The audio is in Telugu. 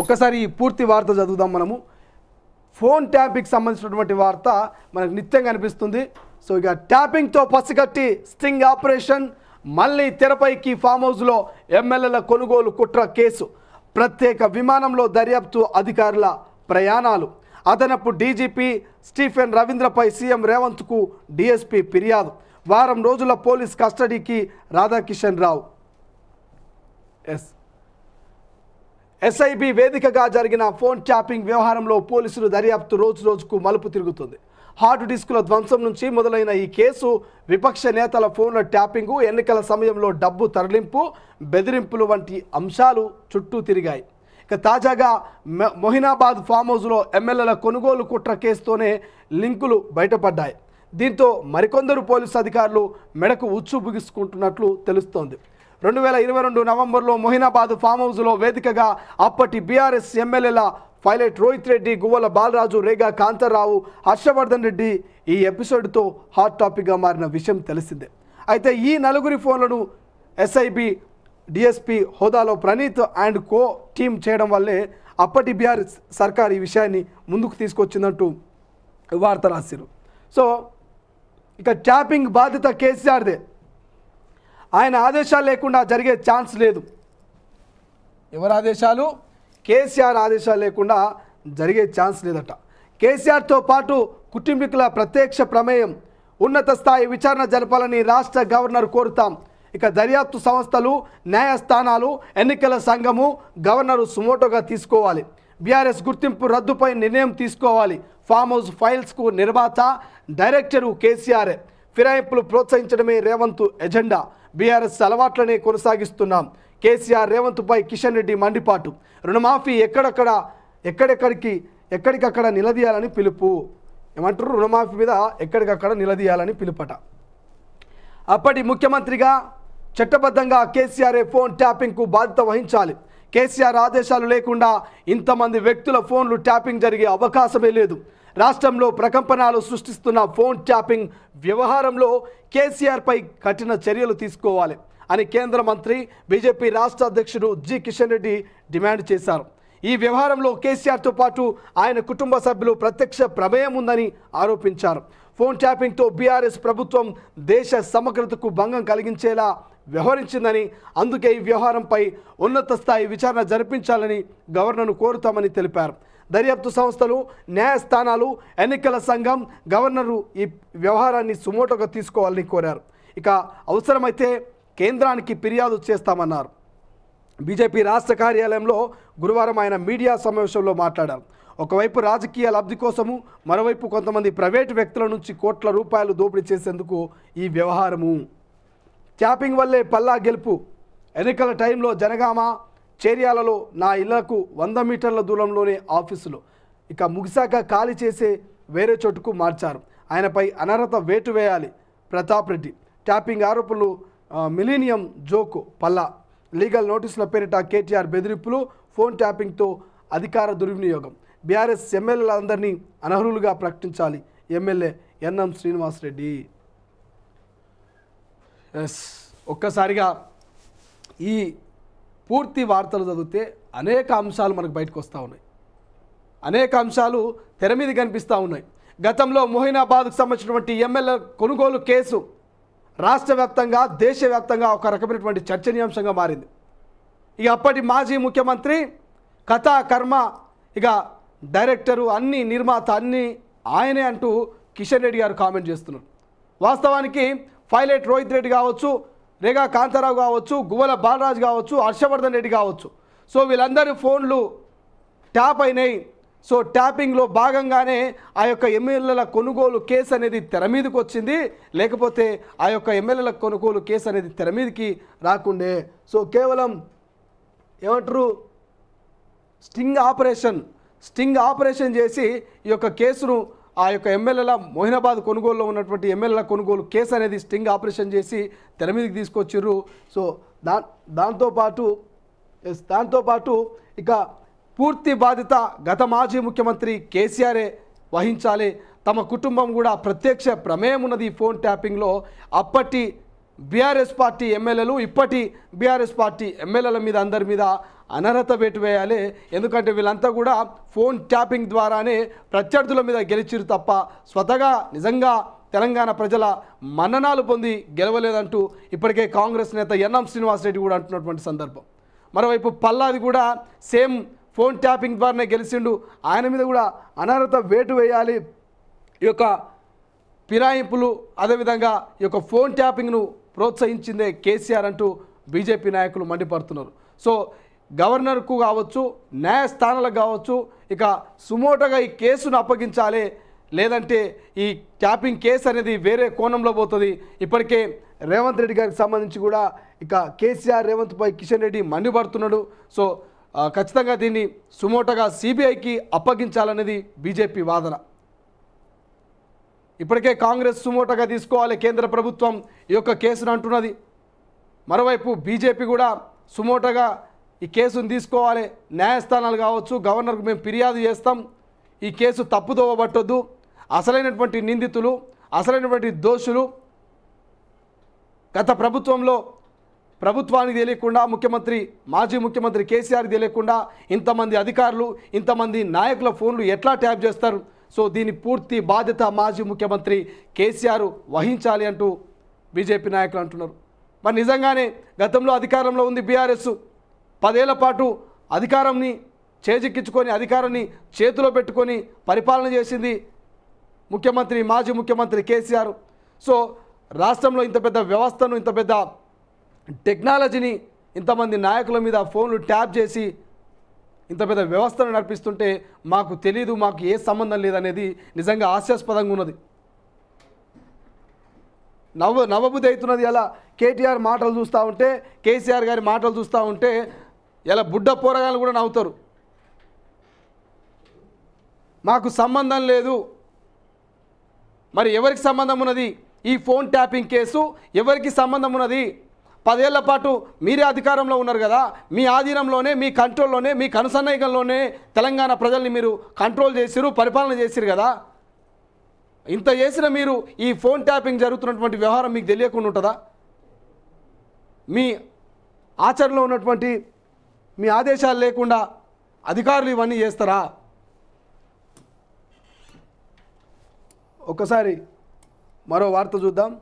ఒక్కసారి ఈ పూర్తి వార్త చదువుదాం మనము ఫోన్ ట్యాపింగ్ సంబంధించినటువంటి వార్త మనకు నిత్యం కనిపిస్తుంది సో ఇక ట్యాపింగ్తో పసిగట్టి స్టింగ్ ఆపరేషన్ మళ్ళీ తెరపైకి ఫామ్ హౌస్లో ఎమ్మెల్యేల కొనుగోలు కుట్ర కేసు ప్రత్యేక విమానంలో దర్యాప్తు అధికారుల ప్రయాణాలు అదనపు డీజీపీ స్టీఫెన్ రవీంద్రపై సీఎం రేవంత్కు డీఎస్పీ ఫిర్యాదు వారం రోజుల పోలీస్ కస్టడీకి రాధాకిషన్ రావు ఎస్ ఎస్ఐబి వేదికగా జరిగిన ఫోన్ ట్యాపింగ్ వ్యవహారంలో పోలీసులు దర్యాప్తు రోజు రోజుకు మలుపు తిరుగుతుంది హార్డ్ డిస్కుల ధ్వంసం నుంచి మొదలైన ఈ కేసు విపక్ష నేతల ఫోన్ల ట్యాపింగు ఎన్నికల సమయంలో డబ్బు తరలింపు బెదిరింపులు వంటి అంశాలు చుట్టూ తిరిగాయి ఇక తాజాగా మొహినాబాద్ ఫామ్ హౌస్లో ఎమ్మెల్యేల కొనుగోలు కుట్ర కేసుతోనే లింకులు బయటపడ్డాయి దీంతో మరికొందరు పోలీసు అధికారులు మెడకు ఉచ్చు బిగుసుకుంటున్నట్లు తెలుస్తోంది రెండు వేల ఇరవై రెండు నవంబర్లో మొహినాబాద్ ఫామ్ హౌస్లో వేదికగా అప్పటి బీఆర్ఎస్ ఎమ్మెల్యేల పైలట్ రోహిత్ రెడ్డి గువ్వల బాలరాజు రేగా కాంతారావు హర్షవర్ధన్ రెడ్డి ఈ ఎపిసోడ్తో హాట్ టాపిక్గా మారిన విషయం తెలిసిందే అయితే ఈ నలుగురి ఫోన్లను ఎస్ఐబి డిఎస్పి హోదాలో ప్రణీత్ అండ్ కో టీమ్ చేయడం వల్లే అప్పటి బీఆర్ సర్కార్ ఈ విషయాన్ని ముందుకు తీసుకొచ్చిందంటూ వార్త రాశారు సో ఇక ట్యాపింగ్ బాధ్యత కేసీఆర్దే ఆయన ఆదేశాలు లేకుండా జరిగే ఛాన్స్ లేదు ఎవరి ఆదేశాలు కేసీఆర్ ఆదేశాలు లేకుండా జరిగే ఛాన్స్ లేదట కేసీఆర్తో పాటు కుటుంబీకుల ప్రత్యక్ష ప్రమేయం ఉన్నత స్థాయి విచారణ జరపాలని రాష్ట్ర గవర్నర్ కోరుతాం ఇక దర్యాప్తు సంస్థలు న్యాయస్థానాలు ఎన్నికల సంఘము గవర్నరు సుమోటోగా తీసుకోవాలి బీఆర్ఎస్ గుర్తింపు రద్దుపై నిర్ణయం తీసుకోవాలి ఫామ్ హౌస్ ఫైల్స్కు నిర్మాత డైరెక్టరు కేసీఆర్ ఫిరాయింపులు ప్రోత్సహించడమే రేవంత్ ఎజెండా బీఆర్ఎస్ అలవాట్లనే కొనసాగిస్తున్నాం కేసీఆర్ రేవంత్పై కిషన్ రెడ్డి మండిపాటు రుణమాఫీ ఎక్కడక్కడ ఎక్కడెక్కడికి ఎక్కడికక్కడ నిలదీయాలని పిలుపు ఏమంటారు రుణమాఫీ మీద ఎక్కడికక్కడ నిలదీయాలని పిలుపట అప్పటి ముఖ్యమంత్రిగా చట్టబద్ధంగా కేసీఆర్ఏ ఫోన్ ట్యాపింగ్కు బాధ్యత వహించాలి కేసీఆర్ ఆదేశాలు లేకుండా ఇంతమంది వ్యక్తుల ఫోన్లు ట్యాపింగ్ జరిగే అవకాశమే లేదు రాష్ట్రంలో ప్రకంపనాలు సృష్టిస్తున్న ఫోన్ ట్యాపింగ్ వ్యవహారంలో కేసీఆర్పై కఠిన చర్యలు తీసుకోవాలి అని కేంద్ర మంత్రి బీజేపీ రాష్ట్ర అధ్యక్షుడు జి కిషన్ రెడ్డి డిమాండ్ చేశారు ఈ వ్యవహారంలో కేసీఆర్తో పాటు ఆయన కుటుంబ సభ్యులు ప్రత్యక్ష ప్రమేయం ఉందని ఆరోపించారు ఫోన్ ట్యాపింగ్తో బీఆర్ఎస్ ప్రభుత్వం దేశ సమగ్రతకు భంగం కలిగించేలా వ్యవహరించిందని అందుకే ఈ వ్యవహారంపై ఉన్నత స్థాయి విచారణ జరిపించాలని గవర్నర్ను కోరుతామని తెలిపారు దర్యాప్తు సంస్థలు న్యాయస్థానాలు ఎన్నికల సంఘం గవర్నరు ఈ వ్యవహారాన్ని సుమోటోగా తీసుకోవాలని కోరారు ఇక అవసరమైతే కేంద్రానికి ఫిర్యాదు చేస్తామన్నారు బీజేపీ రాష్ట్ర కార్యాలయంలో గురువారం ఆయన మీడియా సమావేశంలో మాట్లాడారు ఒకవైపు రాజకీయ లబ్ధి కోసము మరోవైపు కొంతమంది ప్రైవేటు వ్యక్తుల నుంచి కోట్ల రూపాయలు దోపిడీ చేసేందుకు ఈ వ్యవహారము ట్యాపింగ్ వల్లే పల్లా గెలుపు ఎన్నికల టైంలో జనగామ చేర్యాలలో నా ఇళ్లకు వంద మీటర్ల దూరంలోనే ఆఫీసులు ఇక ముగిసాక ఖాళీ చేసే వేరే చోటుకు మార్చారు ఆయనపై అనర్హత వేటు వేయాలి ప్రతాప్ రెడ్డి ట్యాపింగ్ ఆరోపణలు మిలీనియం జోకు పల్లా లీగల్ నోటీసుల పేరిట కేటీఆర్ బెదిరింపులు ఫోన్ ట్యాపింగ్తో అధికార దుర్వినియోగం బీఆర్ఎస్ ఎమ్మెల్యేలందరినీ అనర్హులుగా ప్రకటించాలి ఎమ్మెల్యే ఎన్ఎం శ్రీనివాసరెడ్డి ఎస్ ఒక్కసారిగా ఈ పూర్తి వార్తలు చదివితే అనేక అంశాలు మనకు బయటకు వస్తూ ఉన్నాయి అనేక అంశాలు తెర మీద కనిపిస్తూ ఉన్నాయి గతంలో మోహినాబాద్కు సంబంధించినటువంటి ఎమ్మెల్యే కొనుగోలు కేసు రాష్ట్ర వ్యాప్తంగా దేశవ్యాప్తంగా ఒక రకమైనటువంటి చర్చనీయాంశంగా మారింది ఇక అప్పటి మాజీ ముఖ్యమంత్రి కథా కర్మ ఇక డైరెక్టరు అన్ని నిర్మాత అన్ని ఆయనే అంటూ కిషన్ రెడ్డి గారు కామెంట్ చేస్తున్నారు వాస్తవానికి పైలట్ రోహిత్ రెడ్డి కావచ్చు రేగా కాంతారావు కావచ్చు గువ్వల బాలరాజు కావచ్చు హర్షవర్ధన్ రెడ్డి కావచ్చు సో వీళ్ళందరి ఫోన్లు ట్యాప్ అయినాయి సో ట్యాపింగ్లో భాగంగానే ఆ యొక్క ఎమ్మెల్యేల కొనుగోలు కేసు అనేది తెర మీదకి వచ్చింది లేకపోతే ఆ యొక్క ఎమ్మెల్యేల కొనుగోలు కేసు అనేది తెర మీదకి రాకుండే సో కేవలం ఏమంటారు స్టింగ్ ఆపరేషన్ స్టింగ్ ఆపరేషన్ చేసి ఈ యొక్క కేసును ఆ యొక్క ఎమ్మెల్యేల మోహినాబాద్ కొనుగోలులో ఉన్నటువంటి ఎమ్మెల్యేల కొనుగోలు కేసు అనేది స్టింగ్ ఆపరేషన్ చేసి తెర మీదకి తీసుకొచ్చారు సో దా దాంతోపాటు దాంతోపాటు ఇక పూర్తి బాధ్యత గత మాజీ ముఖ్యమంత్రి కేసీఆరే వహించాలి తమ కుటుంబం కూడా ప్రత్యక్ష ప్రమేయం ఉన్నది ఈ ఫోన్ ట్యాపింగ్లో అప్పటి బీఆర్ఎస్ పార్టీ ఎమ్మెల్యేలు ఇప్పటి బీఆర్ఎస్ పార్టీ ఎమ్మెల్యేల మీద అందరి మీద అనర్హత పెట్టివేయాలి ఎందుకంటే వీళ్ళంతా కూడా ఫోన్ ట్యాపింగ్ ద్వారానే ప్రత్యర్థుల మీద గెలిచిరు తప్ప స్వతగా నిజంగా తెలంగాణ ప్రజల మన్ననాలు పొంది గెలవలేదంటూ ఇప్పటికే కాంగ్రెస్ నేత ఎన్ఎం శ్రీనివాసరెడ్డి కూడా అంటున్నటువంటి సందర్భం మరోవైపు పల్లాది కూడా సేమ్ ఫోన్ ట్యాపింగ్ ద్వారానే గెలిచిండు ఆయన మీద కూడా అనర్హత వేటు వేయాలి ఈ యొక్క ఫిరాయింపులు అదేవిధంగా ఈ యొక్క ఫోన్ ట్యాపింగ్ను ప్రోత్సహించిందే కేసీఆర్ అంటూ బీజేపీ నాయకులు మండిపడుతున్నారు సో గవర్నర్కు కావచ్చు న్యాయస్థానాలకు కావచ్చు ఇక సుమోటగా ఈ కేసును అప్పగించాలి లేదంటే ఈ ట్యాపింగ్ కేసు అనేది వేరే కోణంలో పోతుంది ఇప్పటికే రేవంత్ రెడ్డి గారికి సంబంధించి కూడా ఇక కేసీఆర్ రేవంత్పై కిషన్ రెడ్డి మండిపడుతున్నాడు సో ఖచ్చితంగా దీన్ని సుమోటగా సిబిఐకి అప్పగించాలనేది బీజేపీ వాదన ఇప్పటికే కాంగ్రెస్ సుమోటగా తీసుకోవాలి కేంద్ర ప్రభుత్వం ఈ యొక్క కేసును అంటున్నది మరోవైపు బీజేపీ కూడా సుమోటగా ఈ కేసును తీసుకోవాలి న్యాయస్థానాలు కావచ్చు గవర్నర్కు మేము ఫిర్యాదు చేస్తాం ఈ కేసు తప్పుదోవ పట్టొద్దు అసలైనటువంటి నిందితులు అసలైనటువంటి దోషులు గత ప్రభుత్వంలో ప్రభుత్వానికి తెలియకుండా ముఖ్యమంత్రి మాజీ ముఖ్యమంత్రి కేసీఆర్కి తెలియకుండా ఇంతమంది అధికారులు ఇంతమంది నాయకుల ఫోన్లు ఎట్లా ట్యాప్ చేస్తారు సో దీని పూర్తి బాధ్యత మాజీ ముఖ్యమంత్రి కేసీఆర్ వహించాలి అంటూ బీజేపీ నాయకులు అంటున్నారు మరి నిజంగానే గతంలో అధికారంలో ఉంది బీఆర్ఎస్ పదేళ్ల పాటు అధికారంని చేజిక్కించుకొని అధికారాన్ని చేతిలో పెట్టుకొని పరిపాలన చేసింది ముఖ్యమంత్రి మాజీ ముఖ్యమంత్రి కేసీఆర్ సో రాష్ట్రంలో ఇంత పెద్ద వ్యవస్థను ఇంత పెద్ద టెక్నాలజీని ఇంతమంది నాయకుల మీద ఫోన్లు ట్యాప్ చేసి ఇంత పెద్ద వ్యవస్థను నడిపిస్తుంటే మాకు తెలీదు మాకు ఏ సంబంధం లేదనేది నిజంగా హాస్యాస్పదంగా ఉన్నది నవ్వు నవ్వబుద్ధి అవుతున్నది ఎలా కేటీఆర్ మాటలు చూస్తూ ఉంటే కేసీఆర్ గారి మాటలు చూస్తూ ఉంటే ఎలా బుడ్డ పోరగాలు కూడా నవ్వుతారు మాకు సంబంధం లేదు మరి ఎవరికి సంబంధం ఉన్నది ఈ ఫోన్ ట్యాపింగ్ కేసు ఎవరికి సంబంధం ఉన్నది పదేళ్ల పాటు మీరే అధికారంలో ఉన్నారు కదా మీ ఆధీనంలోనే మీ కంట్రోల్లోనే మీ కనుసన్నయకంలోనే తెలంగాణ ప్రజల్ని మీరు కంట్రోల్ చేసిరు పరిపాలన చేసిరు కదా ఇంత చేసిన మీరు ఈ ఫోన్ ట్యాపింగ్ జరుగుతున్నటువంటి వ్యవహారం మీకు తెలియకుండా ఉంటుందా మీ ఆచరణలో ఉన్నటువంటి మీ ఆదేశాలు లేకుండా అధికారులు ఇవన్నీ చేస్తారా ఒక్కసారి మరో వార్త చూద్దాం